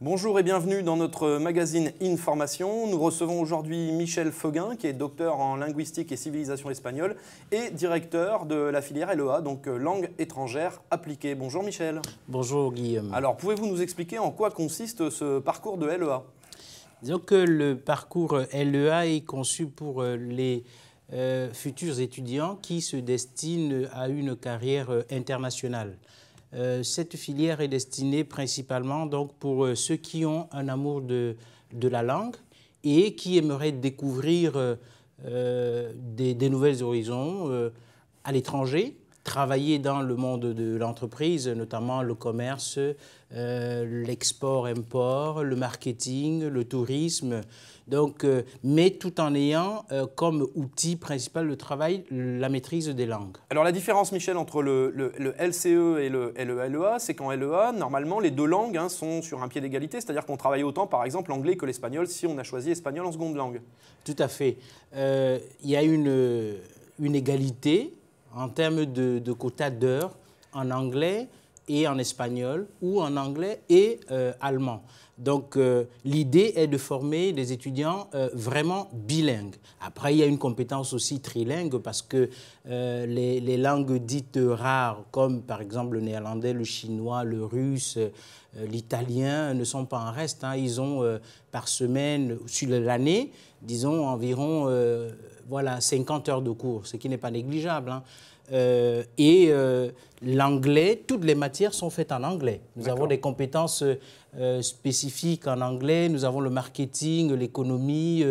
Bonjour et bienvenue dans notre magazine Information. Nous recevons aujourd'hui Michel Foguin, qui est docteur en linguistique et civilisation espagnole et directeur de la filière LEA, donc euh, langue étrangère appliquée. Bonjour Michel. Bonjour Guillaume. Alors pouvez-vous nous expliquer en quoi consiste ce parcours de LEA Disons que le parcours LEA est conçu pour euh, les euh, futurs étudiants qui se destinent à une carrière internationale. Euh, cette filière est destinée principalement donc, pour euh, ceux qui ont un amour de, la langue et qui aimeraient découvrir euh, des, des, nouvelles horizons à l'étranger, travailler dans le monde de l'entreprise, notamment le commerce, euh, l'export-import, le marketing, le tourisme. Donc, euh, mais tout en ayant euh, comme outil principal le travail, la maîtrise des langues. Alors la différence, Michel, entre le, LCE e et le, LEA, e c'est qu'en LEA, normalement, les deux langues hein, sont sur un pied d'égalité, c'est-à-dire qu'on travaille autant, par exemple, l'anglais que l'espagnol, si on a choisi espagnol en seconde langue. Tout à fait. Il y a une, une égalité en termes de, quota d'heures en anglais, et en espagnol ou en anglais et euh, allemand. Donc euh, l'idée est de former des étudiants euh, vraiment bilingues. Après, il y a une compétence aussi trilingue parce que les, langues dites rares, comme par exemple le néerlandais, le chinois, le russe, l'italien, ne sont pas en reste. Hein. Ils ont par semaine, sur l'année, disons environ voilà, 50 heures de cours, ce qui n'est pas négligeable. Hein. Euh, et euh, l'anglais, toutes les matières sont faites en anglais. Nous avons des compétences euh, spécifiques en anglais, nous avons le marketing, l'économie,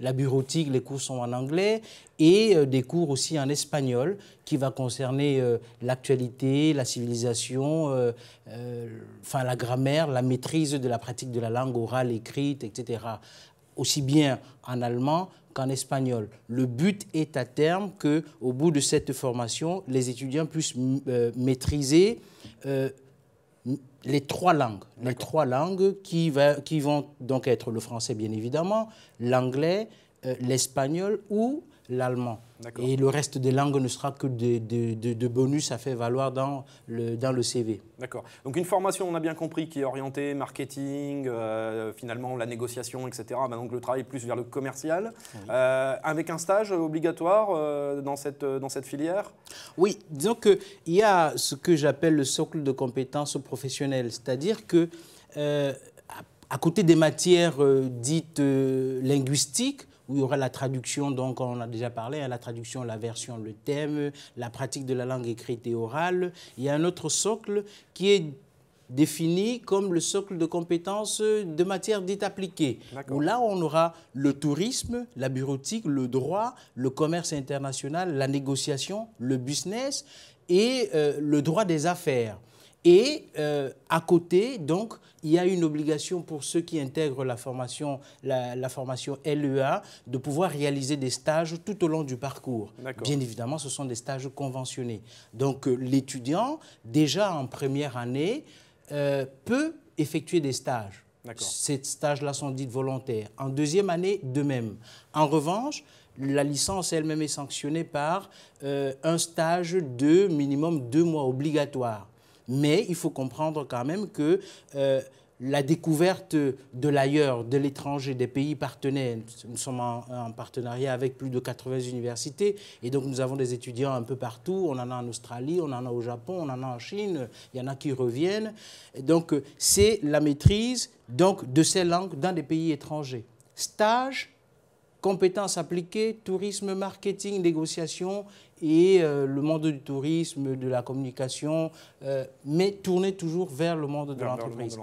la bureautique, les cours sont en anglais, et des cours aussi en espagnol qui va concerner l'actualité, la civilisation, enfin la grammaire, la maîtrise de la pratique de la langue orale, écrite, etc. Aussi bien en allemand en espagnol. Le but est à terme que, au bout de cette formation, les étudiants puissent euh, maîtriser euh, les trois langues, les trois langues qui, vont donc être le français bien évidemment, l'anglais, euh, l'espagnol ou l'allemand. Et le reste des langues ne sera que de, bonus à faire valoir dans le, dans le CV. D'accord. Donc une formation, on a bien compris, qui est orientée marketing, euh, finalement la négociation, etc. Bah, donc le travail plus vers le commercial. Euh, avec un stage obligatoire euh, dans, cette, dans cette filière Oui, disons qu'il y a ce que j'appelle le socle de compétences professionnelles, c'est-à-dire que à côté des matières dites linguistiques, où il y aura la traduction, donc on a déjà parlé, à hein, la traduction, la version, le thème, la pratique de la langue écrite et orale. Il y a un autre socle qui est défini comme le socle de compétences de matière dite appliquée, où là on aura le tourisme, la bureautique, le droit, le commerce international, la négociation, le business et euh, le droit des affaires. Et euh, à côté, donc, il y a une obligation pour ceux qui intègrent la formation, la, formation LEA de pouvoir réaliser des stages tout au long du parcours. Bien évidemment, ce sont des stages conventionnés. Donc, euh, l'étudiant, déjà en première année, euh, peut effectuer des stages. Ces stages-là sont dits volontaires. En deuxième année, de même. En revanche, la licence elle-même est sanctionnée par un stage de minimum deux mois obligatoire. Mais il faut comprendre quand même que euh, la découverte de l'ailleurs, de l'étranger, des pays partenaires. Nous sommes en, partenariat avec plus de 80 universités et donc nous avons des étudiants un peu partout. On en a en Australie, on en a au Japon, on en a en Chine, il y en a qui reviennent. donc euh, c'est la maîtrise donc, de ces langues dans des pays étrangers. Stage compétences appliquées, tourisme, marketing, négociation et euh, le monde du tourisme, de la communication, euh, mais tourner toujours vers le monde de l'entreprise.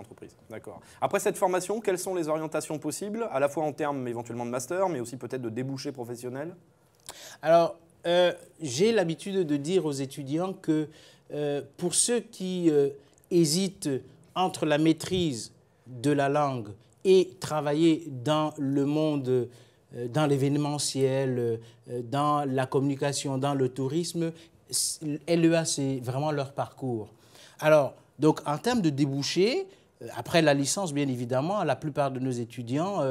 D'accord. Après cette formation, quelles sont les orientations possibles, à la fois en termes éventuellement de master, mais aussi peut-être de débouchés professionnels Alors, euh, j'ai l'habitude de dire aux étudiants que pour ceux qui hésitent entre la maîtrise de la langue et travailler dans le monde euh, dans l'événementiel, euh, dans la communication, dans le tourisme. LEA, c'est vraiment leur parcours. Alors, donc en termes de débouchés, euh, après la licence, bien évidemment, la plupart de nos étudiants,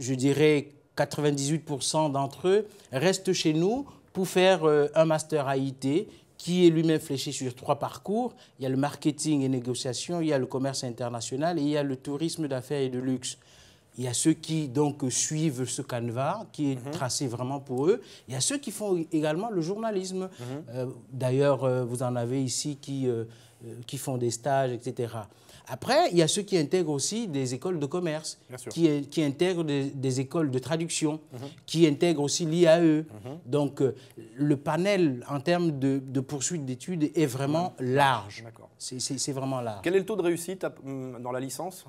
je dirais 98% d'entre eux, restent chez nous pour faire un master AIT qui est lui-même fléché sur trois parcours. Il y a le marketing et négociation, il y a le commerce international et il y a le tourisme d'affaires et de luxe. Il y a ceux qui donc suivent ce canevas qui est mhm. tracé vraiment pour eux. Il y a ceux qui font également le journalisme. Mhm. Euh, d'ailleurs, euh, vous en avez ici qui, euh, qui font des stages, etc. Après, il y a ceux qui intègrent aussi des écoles de commerce, qui, qui, intègrent des, écoles de traduction, mhm. qui intègrent aussi l'IAE. Donc, le panel en termes de, poursuite d'études est vraiment large. C'est vraiment large. Quel est le taux de réussite mm, dans la licence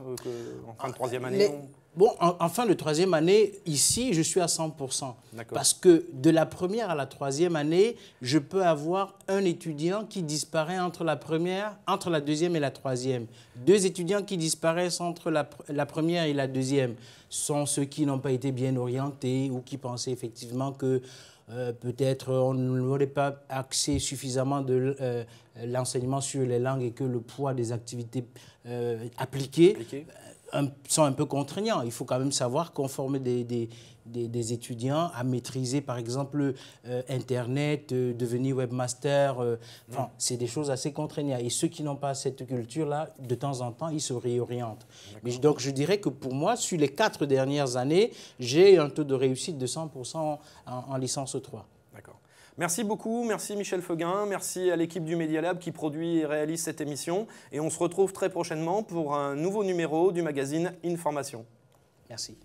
en fin de troisième année Bon, en, de troisième année, ici, je suis à 100%. Parce que de la première à la troisième année, je peux avoir un étudiant qui disparaît entre la première, entre la deuxième et la troisième. Deux étudiants qui disparaissent entre la, première et la deuxième sont ceux qui n'ont pas été bien orientés ou qui pensaient effectivement que euh, peut-être on n'aurait pas accès suffisamment de euh, l'enseignement sur les langues et que le poids des activités euh, appliquées sont un peu contraignants. Il faut quand même savoir conformer des, des, des, étudiants à maîtriser, par exemple, euh, Internet, euh, devenir webmaster. Euh, enfin, mm. c'est des choses assez contraignantes. Et ceux qui n'ont pas cette culture-là, de temps en temps, ils se réorientent. Mais, donc, je dirais que pour moi, sur les quatre dernières années, j'ai un taux de réussite de 100% en licence 3. E D'accord. Merci beaucoup, merci Michel Feuguin, merci à l'équipe du Media Lab qui produit et réalise cette émission. Et on se retrouve très prochainement pour un nouveau numéro du magazine Information. Merci.